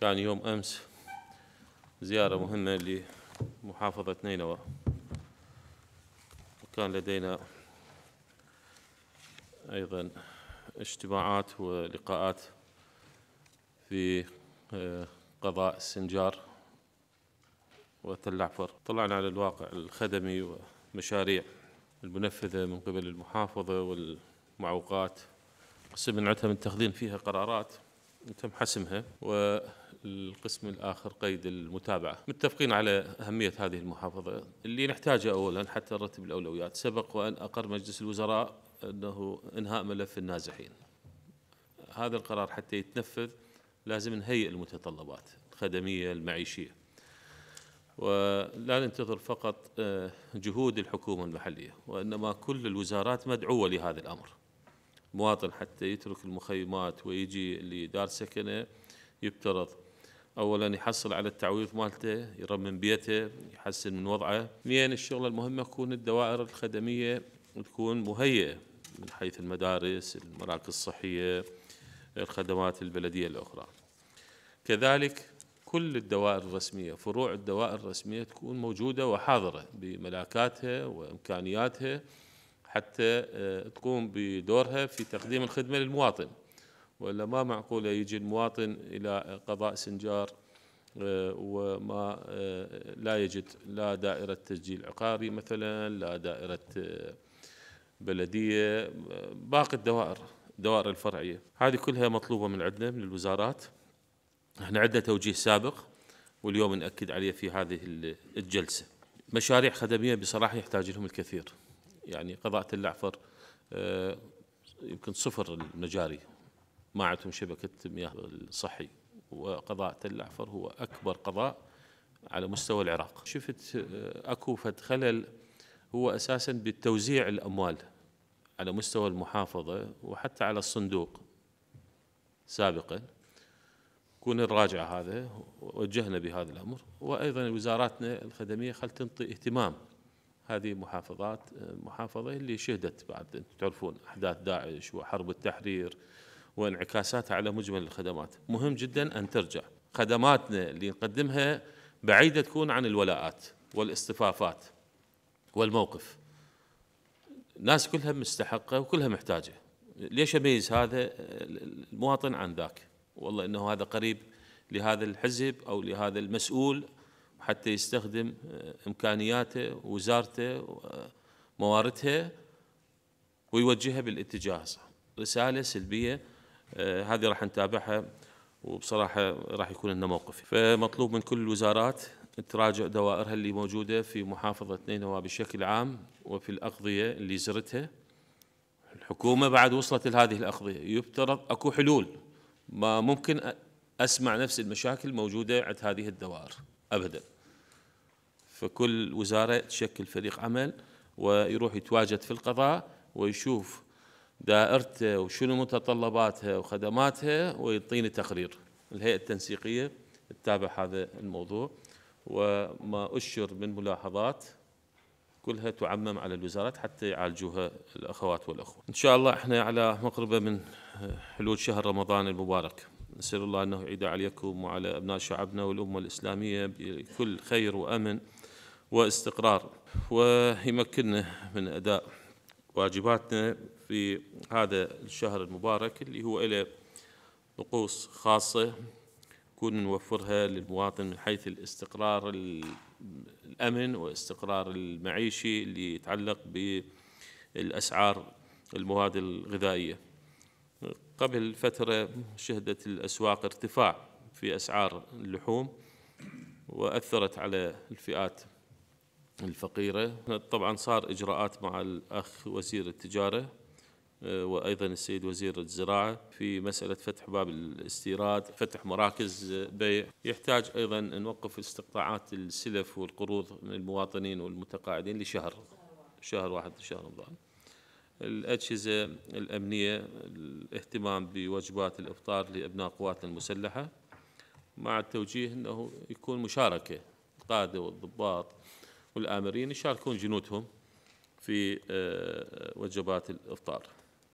كان يوم أمس زيارة مهمة لمحافظة نينوى وكان لدينا أيضا اجتماعات ولقاءات في آه، قضاء السنجار وتلعفر طلعنا على الواقع الخدمي ومشاريع المنفذة من قبل المحافظة والمعوقات قسم نعتها من تخذين فيها قرارات تم حسمها و القسم الآخر قيد المتابعة متفقين على أهمية هذه المحافظة اللي نحتاجه أولا حتى نرتب الأولويات سبق وأن أقر مجلس الوزراء أنه إنهاء ملف النازحين هذا القرار حتى يتنفذ لازم نهيئ المتطلبات الخدمية المعيشية ولا ننتظر فقط آه، جهود الحكومة المحلية وإنما كل الوزارات مدعوة لهذا الأمر مواطن حتى يترك المخيمات ويجي لدار سكنه يفترض اولا يحصل على التعويض مالته يرمم بيته يحسن من وضعه اثنين الشغله المهمه تكون الدوائر الخدميه تكون مهيئه من حيث المدارس المراكز الصحيه الخدمات البلديه الاخرى كذلك كل الدوائر الرسميه فروع الدوائر الرسميه تكون موجوده وحاضره بملاكاتها وامكانياتها حتى آه، تقوم بدورها في تقديم الخدمه للمواطن ولا ما معقولة يجي المواطن إلى قضاء سنجار آه، وما آه، لا يجد لا دائرة تسجيل عقاري مثلا لا دائرة آه، بلدية باقي الدوائر الدوائر الفرعية هذه كلها مطلوبة من عندنا من الوزارات احنا عندنا توجيه سابق واليوم نأكد عليه في هذه الجلسة مشاريع خدمية بصراحة يحتاج لهم الكثير يعني قضاءة اللعفر يمكن صفر المجاري ما عندهم شبكة مياه الصحي وقضاء تل أحفر هو أكبر قضاء على مستوى العراق شفت آه، أكو فد خلل هو أساسا بالتوزيع الأموال على مستوى المحافظة وحتى على الصندوق سابقا كون الراجعة هذا وجهنا بهذا الأمر وأيضا وزاراتنا الخدمية خل تنطي اهتمام هذه محافظات آه، محافظة اللي شهدت بعد تعرفون أحداث داعش وحرب التحرير وانعكاساتها على مجمل الخدمات مهم جدا أن ترجع خدماتنا اللي نقدمها بعيدة تكون عن الولاءات والاستفافات والموقف الناس كلها مستحقة وكلها محتاجة ليش أميز هذا المواطن عن ذاك والله إنه هذا قريب لهذا الحزب أو لهذا المسؤول حتى يستخدم إمكانياته وزارته ومواردها ويوجهها بالاتجاه الصح رسالة سلبية آه، هذه راح نتابعها وبصراحة راح يكون لنا موقف فمطلوب من كل الوزارات تراجع دوائرها اللي موجودة في محافظة نينوى بشكل عام وفي الأقضية اللي زرتها الحكومة بعد وصلت لهذه الأقضية يفترض أكو حلول ما ممكن أسمع نفس المشاكل موجودة عند هذه الدوائر أبدا فكل وزارة تشكل فريق عمل ويروح يتواجد في القضاء ويشوف دائرته وشنو متطلباتها وخدماتها ويعطيني تقرير الهيئة التنسيقية تتابع هذا الموضوع وما أشر من ملاحظات كلها تعمم على الوزارات حتى يعالجوها الأخوات والأخوة إن شاء الله إحنا على مقربة من حلول شهر رمضان المبارك نسأل الله أنه يعيد عليكم وعلى أبناء شعبنا والأمة الإسلامية بكل خير وأمن واستقرار ويمكننا من أداء واجباتنا في هذا الشهر المبارك اللي هو له طقوس خاصة كنا نوفرها للمواطن من حيث الاستقرار الأمن واستقرار المعيشي اللي يتعلق بالأسعار المواد الغذائية قبل فترة شهدت الأسواق ارتفاع في أسعار اللحوم وأثرت على الفئات الفقيرة طبعا صار إجراءات مع الأخ وزير التجارة آه، وأيضا السيد وزير الزراعة في مسألة فتح باب الاستيراد فتح مراكز بيع يحتاج أيضا نوقف استقطاعات السلف والقروض من المواطنين والمتقاعدين لشهر شهر واحد شهر رمضان الأجهزة الأمنية الاهتمام بوجبات الإفطار لأبناء قواتنا المسلحة مع التوجيه أنه يكون مشاركة القادة والضباط والآمرين يشاركون جنودهم في آه، وجبات الإفطار